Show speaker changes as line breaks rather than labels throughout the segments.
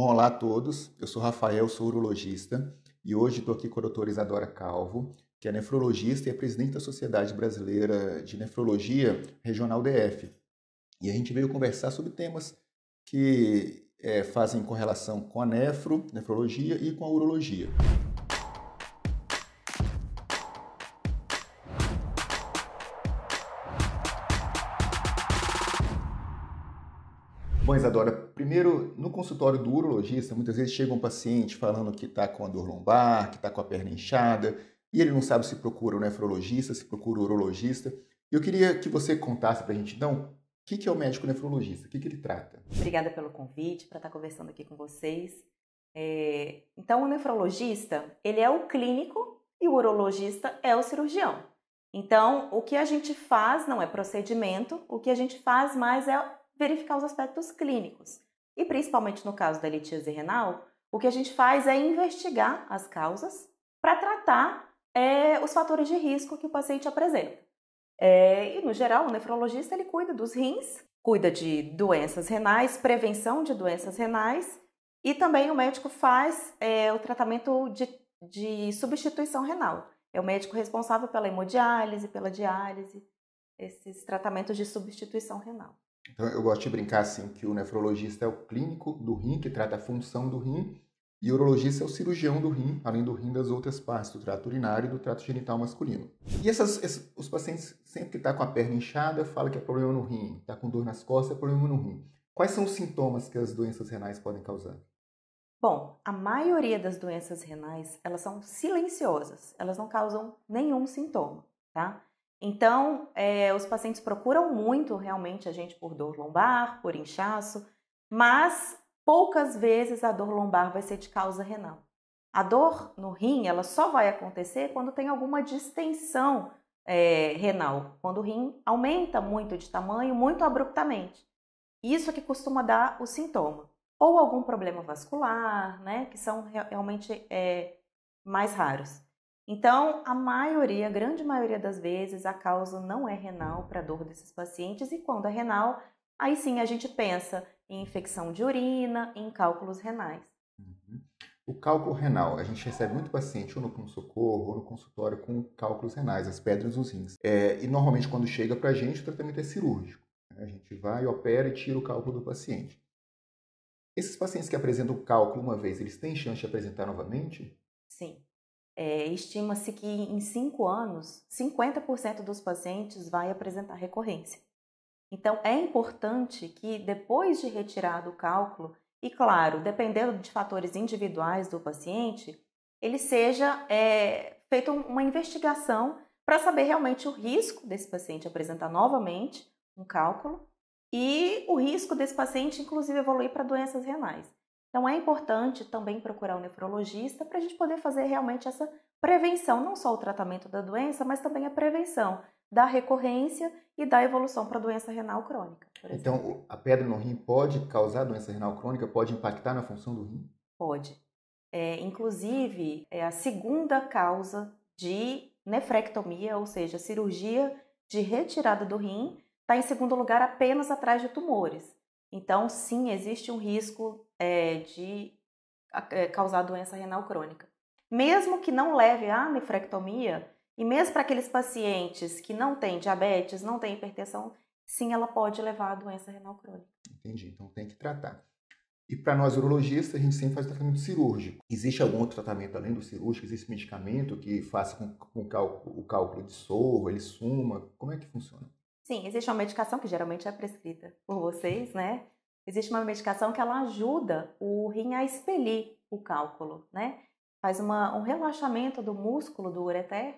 Bom, olá a todos. Eu sou Rafael, sou urologista e hoje estou aqui com a doutora Isadora Calvo, que é nefrologista e é presidente da Sociedade Brasileira de Nefrologia Regional DF. E a gente veio conversar sobre temas que é, fazem correlação com a nefro, nefrologia e com a urologia. Bom, Isadora, primeiro, no consultório do urologista, muitas vezes chega um paciente falando que está com a dor lombar, que está com a perna inchada, e ele não sabe se procura o nefrologista, se procura o urologista. Eu queria que você contasse para a gente, então, o que, que é o médico nefrologista, o que, que ele trata?
Obrigada pelo convite, para estar tá conversando aqui com vocês. É... Então, o nefrologista, ele é o clínico e o urologista é o cirurgião. Então, o que a gente faz não é procedimento, o que a gente faz mais é verificar os aspectos clínicos. E principalmente no caso da litíase renal, o que a gente faz é investigar as causas para tratar é, os fatores de risco que o paciente apresenta. É, e no geral, o nefrologista ele cuida dos rins, cuida de doenças renais, prevenção de doenças renais e também o médico faz é, o tratamento de, de substituição renal. É o médico responsável pela hemodiálise, pela diálise, esses tratamentos de substituição renal.
Então, eu gosto de brincar assim que o nefrologista é o clínico do rim, que trata a função do rim, e o urologista é o cirurgião do rim, além do rim das outras partes, do trato urinário e do trato genital masculino. E essas, esses, os pacientes, sempre que estão tá com a perna inchada, falam que é problema no rim, está com dor nas costas, é problema no rim. Quais são os sintomas que as doenças renais podem causar?
Bom, a maioria das doenças renais, elas são silenciosas, elas não causam nenhum sintoma, tá? Então, é, os pacientes procuram muito realmente a gente por dor lombar, por inchaço, mas poucas vezes a dor lombar vai ser de causa renal. A dor no rim, ela só vai acontecer quando tem alguma distensão é, renal, quando o rim aumenta muito de tamanho, muito abruptamente. Isso é que costuma dar o sintoma. Ou algum problema vascular, né, que são realmente é, mais raros. Então, a maioria, a grande maioria das vezes, a causa não é renal para a dor desses pacientes, e quando é renal, aí sim a gente pensa em infecção de urina, em cálculos renais. Uhum.
O cálculo renal, a gente recebe muito paciente ou no pronto-socorro ou no consultório com cálculos renais, as pedras nos rins. É, e normalmente quando chega para a gente, o tratamento é cirúrgico. Né? A gente vai, opera e tira o cálculo do paciente. Esses pacientes que apresentam cálculo uma vez, eles têm chance de apresentar novamente?
Sim. É, Estima-se que em cinco anos, 50% dos pacientes vai apresentar recorrência. Então, é importante que depois de retirado o cálculo, e claro, dependendo de fatores individuais do paciente, ele seja é, feita uma investigação para saber realmente o risco desse paciente apresentar novamente um cálculo e o risco desse paciente, inclusive, evoluir para doenças renais. Então é importante também procurar o um nefrologista para a gente poder fazer realmente essa prevenção, não só o tratamento da doença, mas também a prevenção da recorrência e da evolução para doença renal crônica.
Então, a pedra no rim pode causar doença renal crônica? Pode impactar na função do rim?
Pode. É, inclusive, é a segunda causa de nefrectomia, ou seja, cirurgia de retirada do rim, está em segundo lugar apenas atrás de tumores. Então, sim, existe um risco é, de eh, causar doença renal crônica. Mesmo que não leve à nefrectomia, e mesmo para aqueles pacientes que não têm diabetes, não têm hipertensão, sim, ela pode levar à doença renal crônica.
Entendi, então tem que tratar. E para nós urologistas, a gente sempre faz o tratamento cirúrgico. Existe algum outro tratamento além do cirúrgico? Existe medicamento que faça com que o cálculo dissolva, ele suma? Como é que funciona?
Sim, existe uma medicação que geralmente é prescrita por vocês, né? Existe uma medicação que ela ajuda o rim a expelir o cálculo, né? Faz uma, um relaxamento do músculo do ureter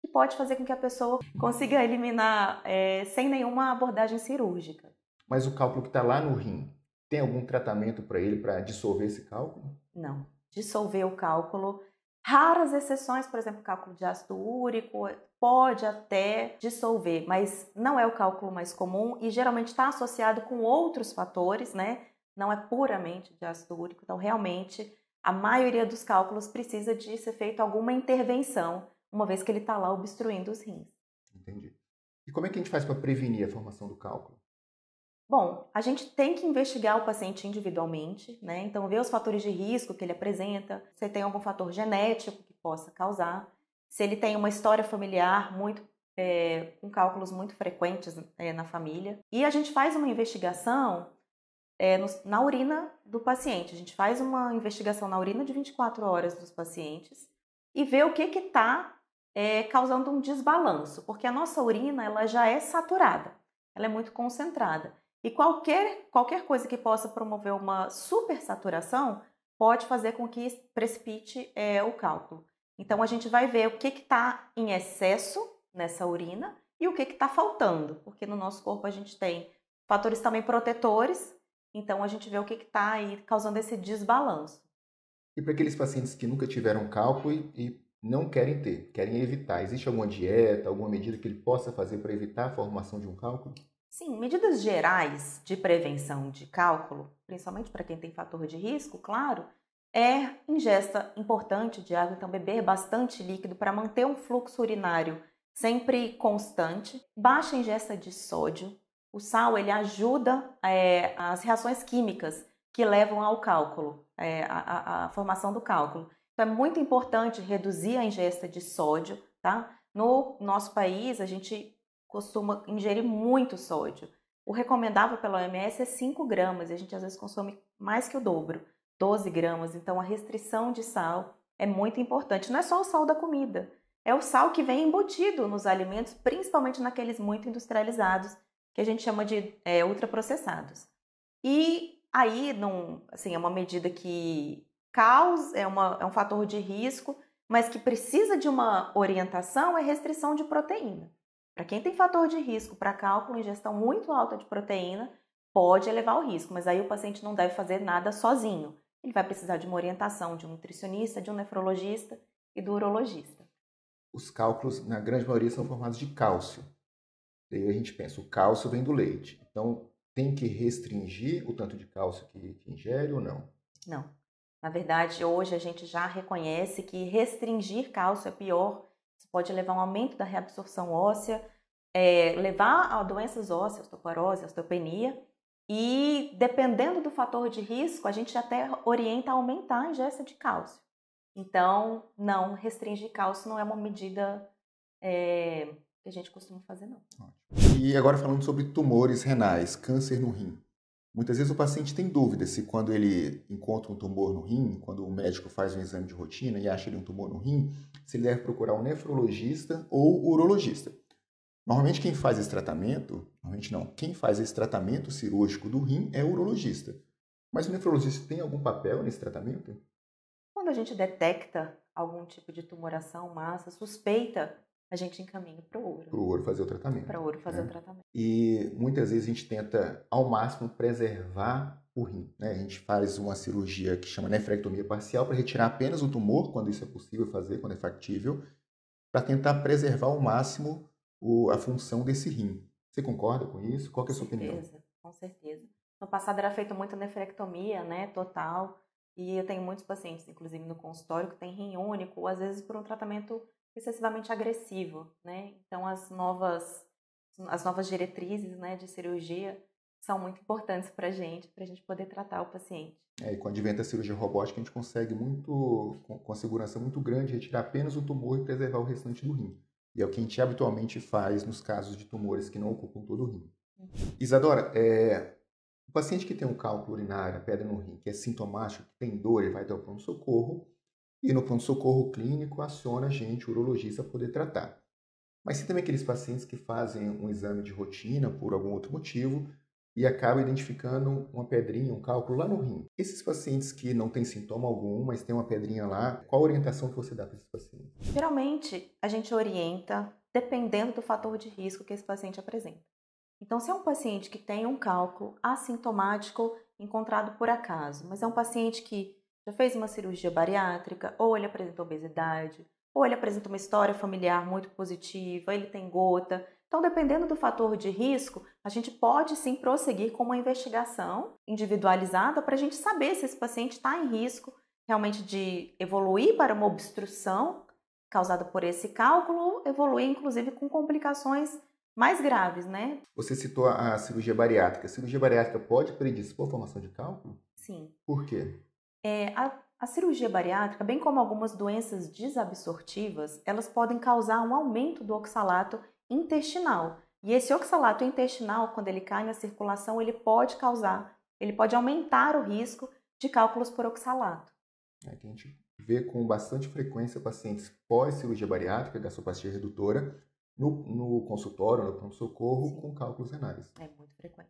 que pode fazer com que a pessoa consiga eliminar é, sem nenhuma abordagem cirúrgica.
Mas o cálculo que está lá no rim, tem algum tratamento para ele para dissolver esse cálculo?
Não. Dissolver o cálculo. Raras exceções, por exemplo, cálculo de ácido úrico, pode até dissolver, mas não é o cálculo mais comum e geralmente está associado com outros fatores, né? Não é puramente de ácido úrico, então realmente a maioria dos cálculos precisa de ser feita alguma intervenção, uma vez que ele está lá obstruindo os rins.
Entendi. E como é que a gente faz para prevenir a formação do cálculo?
Bom, a gente tem que investigar o paciente individualmente, né? Então, ver os fatores de risco que ele apresenta, se tem algum fator genético que possa causar se ele tem uma história familiar muito é, com cálculos muito frequentes é, na família. E a gente faz uma investigação é, eh, no, na urina do paciente. A gente faz uma investigação na urina de 24 horas dos pacientes e vê o que está causando um desbalanço, porque a nossa urina ela já é saturada, ela é muito concentrada. E qualquer, qualquer coisa que possa promover uma supersaturação pode fazer com que precipite o cálculo. Então a gente vai ver o que está em excesso nessa urina e o que está faltando, porque no nosso corpo a gente tem fatores também protetores, então a gente vê o que está aí causando esse desbalanço.
E para aqueles pacientes que nunca tiveram cálculo e, e não querem ter, querem evitar, existe alguma dieta, alguma medida que ele possa fazer para evitar a formação de um cálculo?
Sim, medidas gerais de prevenção de cálculo, principalmente para quem tem fator de risco, claro, é ingesta importante de água, então beber bastante líquido para manter um fluxo urinário sempre constante, baixa ingesta de sódio. O sal ele ajuda é, as reações químicas que levam ao cálculo, é, a, a, formação do cálculo. Então é muito importante reduzir a ingesta de sódio, tá? No nosso país a gente costuma ingerir muito sódio. O recomendável pela OMS é 5 gramas, e a gente às vezes consome mais que o dobro. 12 gramas. Então, a restrição de sal é muito importante. Não é só o sal da comida, é o sal que vem embutido nos alimentos, principalmente naqueles muito industrializados, que a gente chama de é, ultraprocessados. E aí, num, assim, é uma medida que causa, é, uma, é um fator de risco, mas que precisa de uma orientação é restrição de proteína. Para quem tem fator de risco para cálculo, ingestão muito alta de proteína, pode elevar o risco, mas aí o paciente não deve fazer nada sozinho ele vai precisar de uma orientação de um nutricionista, de um nefrologista e do urologista.
Os cálculos, na grande maioria, são formados de cálcio. Daí a gente pensa, o cálcio vem do leite. Então, tem que restringir o tanto de cálcio que, que ingere ou não?
Não. Na verdade, hoje a gente já reconhece que restringir cálcio é pior. Isso pode levar a um aumento da reabsorção óssea, é, levar a doenças ósseas, osteoporose, osteopenia e dependendo do fator de risco, a gente até orienta a aumentar a ingesta de cálcio. Então, não, restringir cálcio não é uma medida é, que a gente costuma fazer, não.
E agora falando sobre tumores renais, câncer no rim. Muitas vezes o paciente tem dúvida se quando ele encontra um tumor no rim, quando o médico faz um exame de rotina e acha ele um tumor no rim, se ele deve procurar um nefrologista ou urologista. Normalmente quem faz esse tratamento, normalmente não, quem faz esse tratamento cirúrgico do rim é o urologista.
Mas o nefrologista
tem algum papel nesse tratamento?
Quando a gente detecta algum tipo de tumoração, massa, suspeita, a gente encaminha para o ouro.
Para o ouro fazer o tratamento. Para o
ouro fazer né? o tratamento.
E muitas vezes a gente tenta, ao máximo, preservar o rim. Né? A gente faz uma cirurgia que chama nefrectomia parcial para retirar apenas o tumor, quando isso é possível fazer, quando é factível, para tentar preservar ao máximo o, a função desse rim. Você concorda com isso? Qual é a sua certeza, opinião?
Com certeza. No passado era feito muita nefrectomia, né, total, e eu tenho muitos pacientes, inclusive no consultório, que têm rim único, ou às vezes por um tratamento excessivamente agressivo, né? Então as novas as novas diretrizes, né, de cirurgia são muito importantes para a gente, para a gente poder tratar o paciente.
É, e com a advento da cirurgia robótica, a gente consegue muito, com, com a segurança muito grande, retirar apenas o tumor e preservar o restante do rim. E é o que a gente habitualmente faz nos casos de tumores que não ocupam todo o rim. Uhum. Isadora, é, o paciente que tem um cálculo urinário, pedra no rim, que é sintomático, que tem dor, ele vai até o pronto-socorro. E no pronto-socorro clínico aciona a gente, o urologista, para poder tratar. Mas tem também aqueles pacientes que fazem um exame de rotina por algum outro motivo, e acaba identificando uma pedrinha, um cálculo lá no rim. Esses pacientes que não têm sintoma algum, mas tem uma pedrinha lá, qual a orientação que você dá para esses pacientes?
Geralmente, a gente orienta dependendo do fator de risco que esse paciente apresenta. Então, se é um paciente que tem um cálculo assintomático encontrado por acaso, mas é um paciente que já fez uma cirurgia bariátrica, ou ele apresenta obesidade, ou ele apresenta uma história familiar muito positiva, ele tem gota, então, dependendo do fator de risco, a gente pode sim prosseguir com uma investigação individualizada para a gente saber se esse paciente está em risco realmente de evoluir para uma obstrução causada por esse cálculo, evoluir inclusive com complicações mais graves, né?
Você citou a cirurgia bariátrica. A cirurgia bariátrica pode predispor a formação de cálculo? Sim. Por quê?
É, a, a cirurgia bariátrica, bem como algumas doenças desabsortivas, elas podem causar um aumento do oxalato intestinal. E esse oxalato intestinal, quando ele cai na circulação, ele pode causar, ele pode aumentar o risco de cálculos por oxalato.
É que a gente vê com bastante frequência pacientes pós-cirurgia bariátrica, gastroplastia redutora, no, no consultório, no pronto-socorro, com cálculos renais. É muito frequente.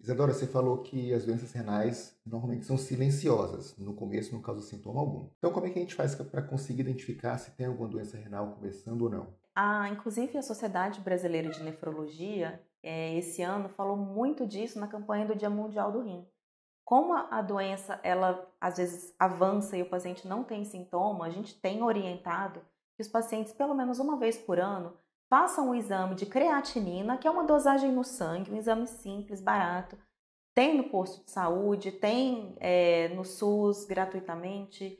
Isadora, você falou que as doenças renais normalmente são silenciosas, no começo não causa sintoma algum. Então, como é que a gente faz para conseguir identificar se tem alguma doença renal começando ou não?
A, inclusive, a Sociedade Brasileira de Nefrologia, é, esse ano, falou muito disso na campanha do Dia Mundial do Rim. Como a doença, ela às vezes avança e o paciente não tem sintoma, a gente tem orientado que os pacientes, pelo menos uma vez por ano, façam um exame de creatinina, que é uma dosagem no sangue, um exame simples, barato. Tem no posto de saúde, tem é, no SUS gratuitamente.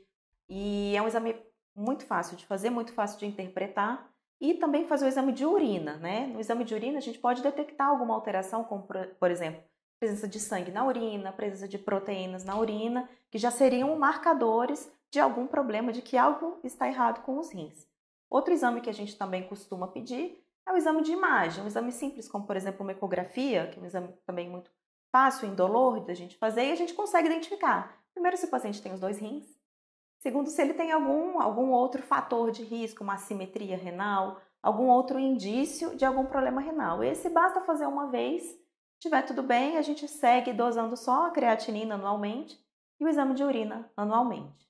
E é um exame muito fácil de fazer, muito fácil de interpretar e também fazer o exame de urina, né? No exame de urina a gente pode detectar alguma alteração, como por exemplo, presença de sangue na urina, presença de proteínas na urina, que já seriam marcadores de algum problema, de que algo está errado com os rins. Outro exame que a gente também costuma pedir é o exame de imagem, um exame simples, como por exemplo uma ecografia, que é um exame também muito fácil, indolor da gente fazer, e a gente consegue identificar. Primeiro, se o paciente tem os dois rins, Segundo, se ele tem algum, algum outro fator de risco, uma assimetria renal, algum outro indício de algum problema renal. Esse basta fazer uma vez, se tiver tudo bem, a gente segue dosando só a creatinina anualmente e o exame de urina anualmente.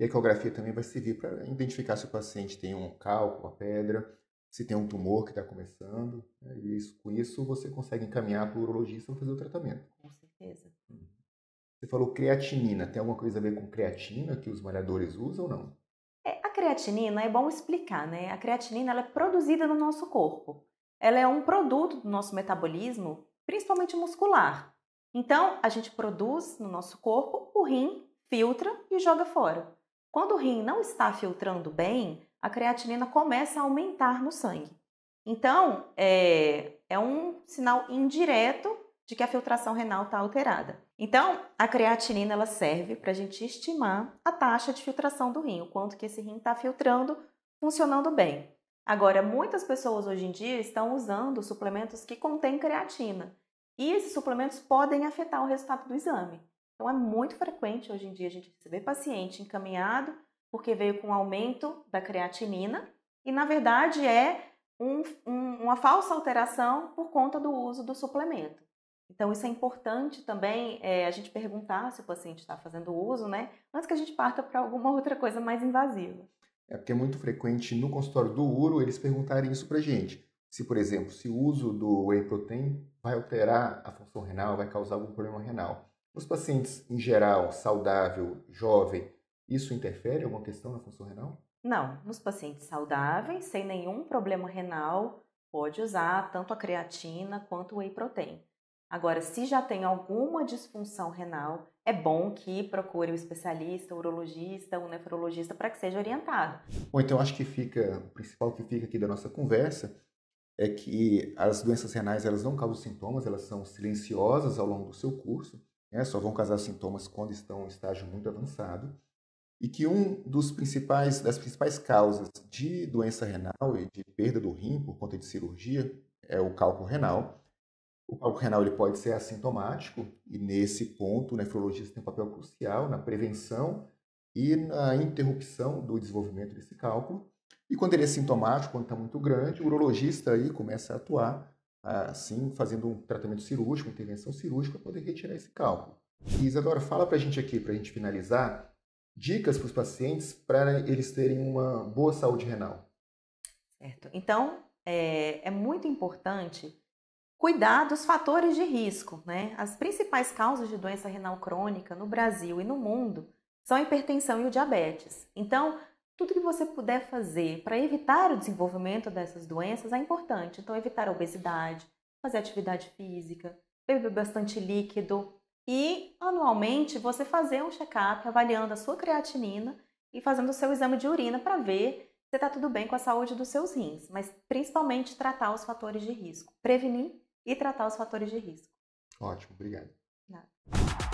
E a ecografia também vai servir para identificar se o paciente tem um cálculo, uma pedra, se tem um tumor que está começando. Né? E isso, com isso você consegue encaminhar para o urologista para fazer o tratamento. Com certeza. Você falou creatinina. Tem alguma coisa a ver com creatina que os malhadores usam ou
não? É, a creatinina é bom explicar, né? A creatinina ela é produzida no nosso corpo. Ela é um produto do nosso metabolismo, principalmente muscular. Então, a gente produz no nosso corpo, o rim filtra e joga fora. Quando o rim não está filtrando bem, a creatinina começa a aumentar no sangue. Então, é, é um sinal indireto de que a filtração renal está alterada. Então, a creatinina ela serve para a gente estimar a taxa de filtração do rim, o quanto que esse rim está filtrando, funcionando bem. Agora, muitas pessoas hoje em dia estão usando suplementos que contêm creatina e esses suplementos podem afetar o resultado do exame. Então, é muito frequente hoje em dia a gente receber paciente encaminhado porque veio com aumento da creatinina e, na verdade, é um, um, uma falsa alteração por conta do uso do suplemento. Então, isso é importante também é, a gente perguntar se o paciente está fazendo uso, né? Antes que a gente parta para alguma outra coisa mais invasiva.
É porque é muito frequente no consultório do URO eles perguntarem isso para gente. Se, por exemplo, se o uso do whey protein vai alterar a função renal, vai causar algum problema renal. Os pacientes, em geral, saudável, jovem, isso interfere em alguma questão na função renal?
Não. Nos pacientes saudáveis, sem nenhum problema renal, pode usar tanto a creatina quanto o whey protein. Agora, se já tem alguma disfunção renal, é bom que procure um especialista, um urologista, um nefrologista para que seja orientado.
Bom, então acho que fica, o principal que fica aqui da nossa conversa é que as doenças renais elas não causam sintomas, elas são silenciosas ao longo do seu curso, né? só vão causar sintomas quando estão em estágio muito avançado, e que um dos principais das principais causas de doença renal e de perda do rim por conta de cirurgia é o cálculo renal o cálculo renal ele pode ser assintomático e nesse ponto né, o nefrologista tem um papel crucial na prevenção e na interrupção do desenvolvimento desse cálculo. E quando ele é sintomático, quando está muito grande, o urologista aí começa a atuar, assim, fazendo um tratamento cirúrgico, intervenção cirúrgica, para poder retirar esse cálculo. E Isadora, fala para a gente aqui, para a gente finalizar, dicas para os pacientes para eles terem uma boa saúde renal.
Certo. Então, é, é muito importante cuidar dos fatores de risco. Né? As principais causas de doença renal crônica no Brasil e no mundo são a hipertensão e o diabetes. Então, tudo que você puder fazer para evitar o desenvolvimento dessas doenças é importante. Então, evitar a obesidade, fazer atividade física, beber bastante líquido e, anualmente, você fazer um check-up avaliando a sua creatinina e fazendo o seu exame de urina para ver se está tudo bem com a saúde dos seus rins, mas principalmente tratar os fatores de risco, prevenir e tratar os fatores de risco.
Ótimo, obrigado.
Nada.